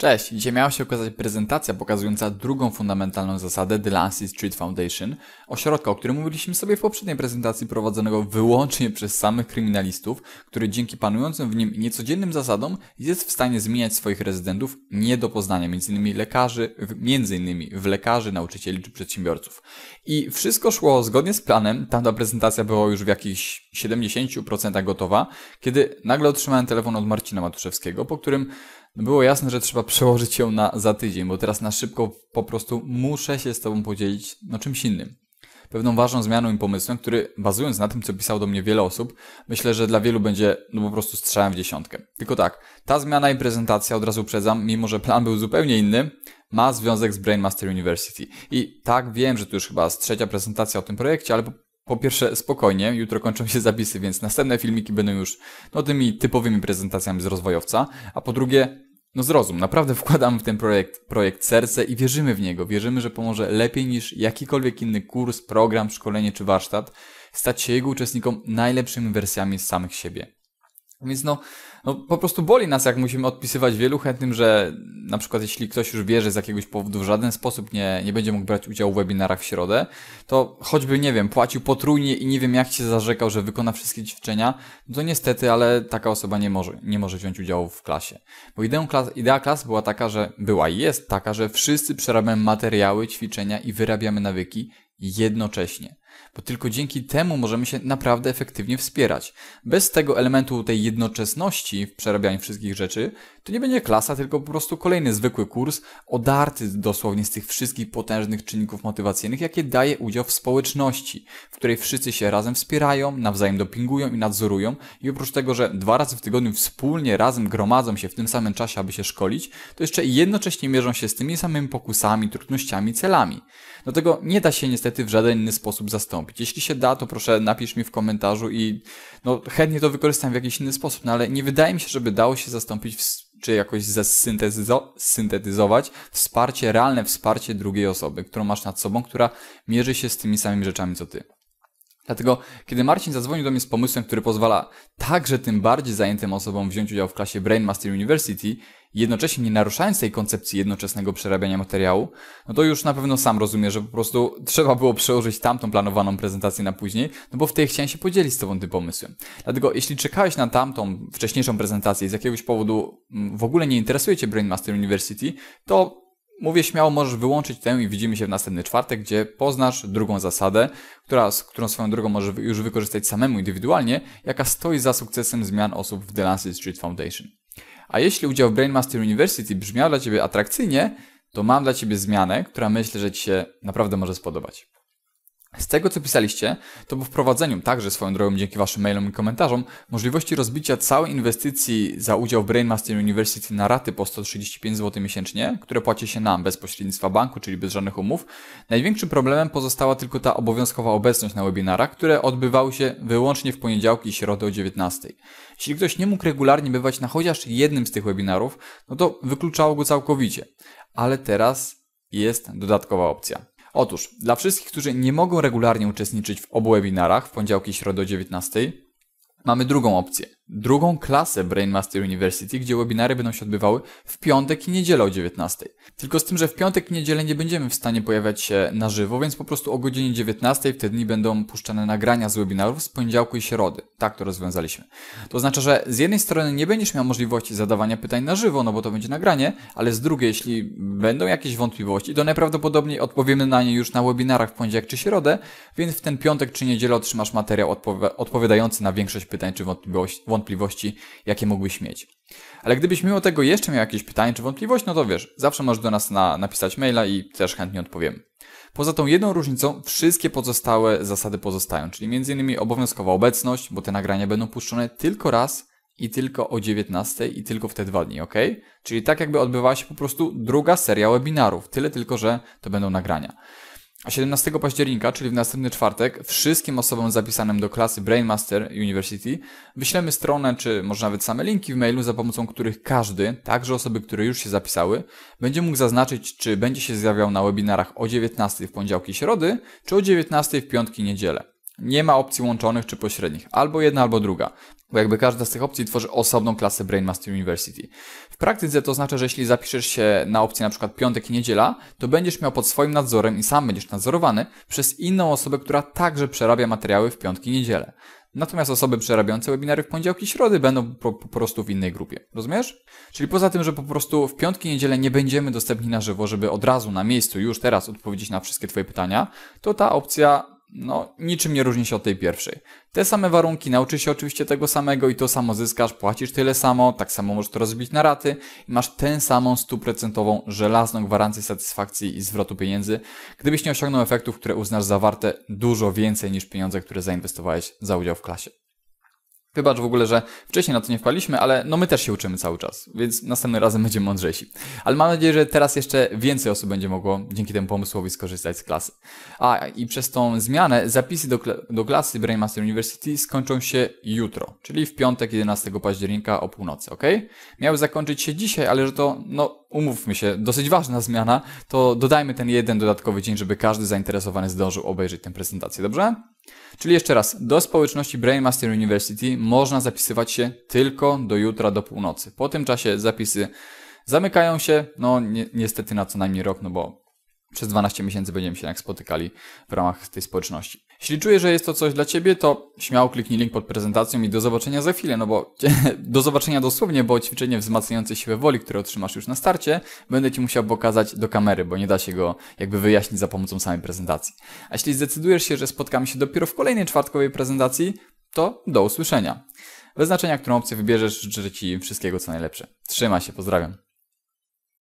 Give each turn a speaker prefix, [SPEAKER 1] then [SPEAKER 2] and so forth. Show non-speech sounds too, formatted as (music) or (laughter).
[SPEAKER 1] Cześć, dzisiaj miała się okazać prezentacja pokazująca drugą fundamentalną zasadę The Delancey Street Foundation, ośrodka, o którym mówiliśmy sobie w poprzedniej prezentacji prowadzonego wyłącznie przez samych kryminalistów, który dzięki panującym w nim niecodziennym zasadom jest w stanie zmieniać swoich rezydentów nie do poznania, między innymi lekarzy, między innymi w lekarzy, nauczycieli czy przedsiębiorców. I wszystko szło zgodnie z planem, tamta prezentacja była już w jakichś 70% gotowa, kiedy nagle otrzymałem telefon od Marcina Matuszewskiego, po którym no było jasne, że trzeba przełożyć ją na za tydzień, bo teraz na szybko po prostu muszę się z Tobą podzielić no czymś innym. Pewną ważną zmianą i pomysłem, który bazując na tym, co pisało do mnie wiele osób, myślę, że dla wielu będzie no po prostu strzałem w dziesiątkę. Tylko tak, ta zmiana i prezentacja, od razu uprzedzam, mimo że plan był zupełnie inny, ma związek z Brainmaster University. I tak wiem, że to już chyba trzecia prezentacja o tym projekcie, ale po pierwsze, spokojnie, jutro kończą się zapisy, więc następne filmiki będą już no, tymi typowymi prezentacjami z rozwojowca. A po drugie, no zrozum, naprawdę wkładam w ten projekt, projekt serce i wierzymy w niego. Wierzymy, że pomoże lepiej niż jakikolwiek inny kurs, program, szkolenie czy warsztat stać się jego uczestnikom najlepszymi wersjami z samych siebie. Więc no, no po prostu boli nas, jak musimy odpisywać wielu chętnym, że na przykład jeśli ktoś już wie, że z jakiegoś powodu w żaden sposób nie, nie będzie mógł brać udziału w webinarach w środę, to choćby, nie wiem, płacił potrójnie i nie wiem jak się zarzekał, że wykona wszystkie ćwiczenia, no to niestety, ale taka osoba nie może, nie może wziąć udziału w klasie. Bo idea klas, idea klas była taka, że była i jest taka, że wszyscy przerabiamy materiały, ćwiczenia i wyrabiamy nawyki jednocześnie bo tylko dzięki temu możemy się naprawdę efektywnie wspierać. Bez tego elementu tej jednoczesności w przerabianiu wszystkich rzeczy, to nie będzie klasa, tylko po prostu kolejny zwykły kurs, odarty dosłownie z tych wszystkich potężnych czynników motywacyjnych, jakie daje udział w społeczności, w której wszyscy się razem wspierają, nawzajem dopingują i nadzorują i oprócz tego, że dwa razy w tygodniu wspólnie razem gromadzą się w tym samym czasie, aby się szkolić, to jeszcze jednocześnie mierzą się z tymi samymi pokusami, trudnościami, celami. Dlatego nie da się niestety w żaden inny sposób zastosować zastąpić. Jeśli się da, to proszę napisz mi w komentarzu i no, chętnie to wykorzystam w jakiś inny sposób, no ale nie wydaje mi się, żeby dało się zastąpić w, czy jakoś zsyntetyzować wsparcie, realne wsparcie drugiej osoby, którą masz nad sobą, która mierzy się z tymi samymi rzeczami co ty. Dlatego, kiedy Marcin zadzwonił do mnie z pomysłem, który pozwala także tym bardziej zajętym osobom wziąć udział w klasie Brain Master University, jednocześnie nie naruszając tej koncepcji jednoczesnego przerabiania materiału, no to już na pewno sam rozumie, że po prostu trzeba było przełożyć tamtą planowaną prezentację na później, no bo w tej chciałem się podzielić z Tobą tym pomysłem. Dlatego, jeśli czekałeś na tamtą wcześniejszą prezentację i z jakiegoś powodu mm, w ogóle nie interesuje Cię Brain Master University, to Mówię śmiało, możesz wyłączyć tę i widzimy się w następny czwartek, gdzie poznasz drugą zasadę, która, z którą swoją drogą możesz już wykorzystać samemu indywidualnie, jaka stoi za sukcesem zmian osób w The Lancet Street Foundation. A jeśli udział w Brainmaster University brzmiał dla Ciebie atrakcyjnie, to mam dla Ciebie zmianę, która myślę, że Ci się naprawdę może spodobać. Z tego, co pisaliście, to po wprowadzeniu, także swoją drogą dzięki waszym mailom i komentarzom, możliwości rozbicia całej inwestycji za udział w Brainmaster University na raty po 135 zł miesięcznie, które płaci się nam bez pośrednictwa banku, czyli bez żadnych umów, największym problemem pozostała tylko ta obowiązkowa obecność na webinarach, które odbywały się wyłącznie w poniedziałki i środy o 19. Jeśli ktoś nie mógł regularnie bywać na chociaż jednym z tych webinarów, no to wykluczało go całkowicie. Ale teraz jest dodatkowa opcja. Otóż, dla wszystkich, którzy nie mogą regularnie uczestniczyć w obu webinarach w poniedziałki i środę o 19, mamy drugą opcję drugą klasę Brainmaster University, gdzie webinary będą się odbywały w piątek i niedzielę o 19. Tylko z tym, że w piątek i niedzielę nie będziemy w stanie pojawiać się na żywo, więc po prostu o godzinie 19 w te dni będą puszczane nagrania z webinarów z poniedziałku i środy. Tak to rozwiązaliśmy. To oznacza, że z jednej strony nie będziesz miał możliwości zadawania pytań na żywo, no bo to będzie nagranie, ale z drugiej, jeśli będą jakieś wątpliwości, to najprawdopodobniej odpowiemy na nie już na webinarach w poniedziałek czy środę, więc w ten piątek czy niedzielę otrzymasz materiał odpowiadający na większość pytań czy wątpliwości wątpliwości, jakie mógłbyś mieć. Ale gdybyś mimo tego jeszcze miał jakieś pytanie czy wątpliwość, no to wiesz, zawsze możesz do nas na, napisać maila i też chętnie odpowiem. Poza tą jedną różnicą, wszystkie pozostałe zasady pozostają, czyli m.in. obowiązkowa obecność, bo te nagrania będą puszczone tylko raz i tylko o 19 i tylko w te dwa dni, ok? Czyli tak jakby odbywała się po prostu druga seria webinarów, tyle tylko, że to będą nagrania. A 17 października, czyli w następny czwartek, wszystkim osobom zapisanym do klasy Brainmaster University wyślemy stronę, czy może nawet same linki w mailu, za pomocą których każdy, także osoby, które już się zapisały, będzie mógł zaznaczyć, czy będzie się zjawiał na webinarach o 19 w poniedziałki i środy, czy o 19 w piątki i niedzielę. Nie ma opcji łączonych czy pośrednich, albo jedna, albo druga, bo jakby każda z tych opcji tworzy osobną klasę Brainmaster University. W praktyce to oznacza, że jeśli zapiszesz się na opcję na przykład piątek i niedziela, to będziesz miał pod swoim nadzorem i sam będziesz nadzorowany przez inną osobę, która także przerabia materiały w piątki i niedzielę. Natomiast osoby przerabiające webinary w poniedziałki i środy będą po, po, prostu w innej grupie. Rozumiesz? Czyli poza tym, że po prostu w piątki i niedzielę nie będziemy dostępni na żywo, żeby od razu na miejscu już teraz odpowiedzieć na wszystkie Twoje pytania, to ta opcja no, niczym nie różni się od tej pierwszej. Te same warunki, nauczysz się oczywiście tego samego i to samo zyskasz, płacisz tyle samo, tak samo możesz to rozbić na raty i masz tę samą stuprocentową, żelazną gwarancję satysfakcji i zwrotu pieniędzy, gdybyś nie osiągnął efektów, które uznasz za warte dużo więcej niż pieniądze, które zainwestowałeś za udział w klasie. Wybacz w ogóle, że wcześniej na to nie wpaliśmy, ale no my też się uczymy cały czas, więc następnym razem będziemy mądrzejsi. Ale mam nadzieję, że teraz jeszcze więcej osób będzie mogło dzięki temu pomysłowi skorzystać z klasy. A i przez tą zmianę zapisy do, do klasy Brainmaster University skończą się jutro, czyli w piątek 11 października o północy, ok? Miały zakończyć się dzisiaj, ale że to, no umówmy się, dosyć ważna zmiana, to dodajmy ten jeden dodatkowy dzień, żeby każdy zainteresowany zdążył obejrzeć tę prezentację, dobrze? Czyli jeszcze raz, do społeczności Brainmaster University można zapisywać się tylko do jutra do północy. Po tym czasie zapisy zamykają się, no ni niestety na co najmniej rok, no bo przez 12 miesięcy będziemy się jednak spotykali w ramach tej społeczności. Jeśli czuję, że jest to coś dla Ciebie, to śmiało kliknij link pod prezentacją i do zobaczenia za chwilę, no bo (laughs) do zobaczenia dosłownie, bo ćwiczenie wzmacniające siłę woli, które otrzymasz już na starcie, będę Ci musiał pokazać do kamery, bo nie da się go jakby wyjaśnić za pomocą samej prezentacji. A jeśli zdecydujesz się, że spotkamy się dopiero w kolejnej czwartkowej prezentacji, to do usłyszenia. Wyznaczenia, którą opcję wybierzesz, życzę Ci wszystkiego co najlepsze. Trzymaj się, pozdrawiam.